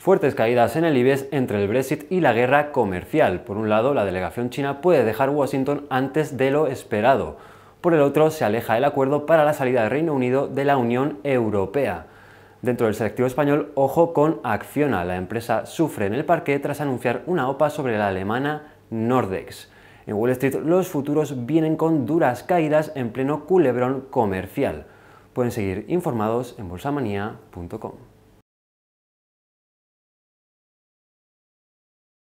Fuertes caídas en el IBEX entre el Brexit y la guerra comercial. Por un lado, la delegación china puede dejar Washington antes de lo esperado. Por el otro, se aleja el acuerdo para la salida del Reino Unido de la Unión Europea. Dentro del selectivo español, ojo con Acciona. La empresa sufre en el parque tras anunciar una OPA sobre la alemana Nordex. En Wall Street, los futuros vienen con duras caídas en pleno culebrón comercial. Pueden seguir informados en bolsamanía.com.